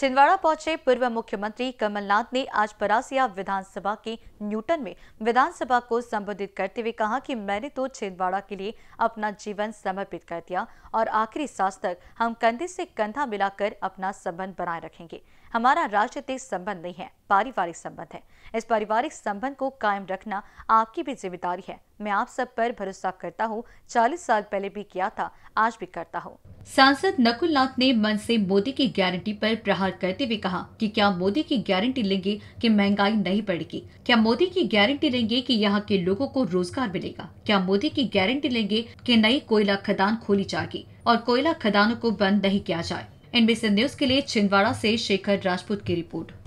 छिंदवाड़ा पहुंचे पूर्व मुख्यमंत्री कमलनाथ ने आज परासिया विधानसभा के न्यूटन में विधानसभा को संबोधित करते हुए कहा कि मैंने तो छिंदवाड़ा के लिए अपना जीवन समर्पित कर दिया और आखिरी सांस तक हम कंधे से कंधा मिलाकर अपना संबंध बनाए रखेंगे हमारा राजनीतिक संबंध नहीं है पारिवारिक संबंध है इस पारिवारिक संबंध को कायम रखना आपकी भी जिम्मेदारी है मैं आप सब पर भरोसा करता हूँ चालीस साल पहले भी किया था आज भी करता हूँ सांसद नकुल नाथ ने मन से मोदी की गारंटी पर प्रहार करते हुए कहा कि क्या मोदी की गारंटी लेंगे कि महंगाई नहीं बढ़ेगी क्या मोदी की गारंटी लेंगे कि यहाँ के लोगों को रोजगार मिलेगा क्या मोदी की गारंटी लेंगे कि नई कोयला खदान खोली जाएगी और कोयला खदानों को बंद नहीं किया जाए एनबीसी न्यूज के लिए छिंदवाड़ा से शेखर राजपूत की रिपोर्ट